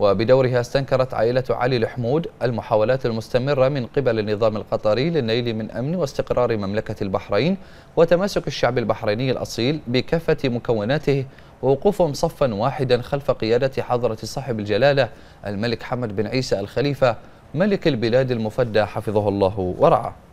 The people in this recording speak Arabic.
وبدورها استنكرت عائلة علي الحمود المحاولات المستمرة من قبل النظام القطري للنيل من أمن واستقرار مملكة البحرين وتماسك الشعب البحريني الأصيل بكافة مكوناته ووقوفهم صفا واحدا خلف قيادة حضرة صاحب الجلالة الملك حمد بن عيسى الخليفة ملك البلاد المفدى حفظه الله ورعاه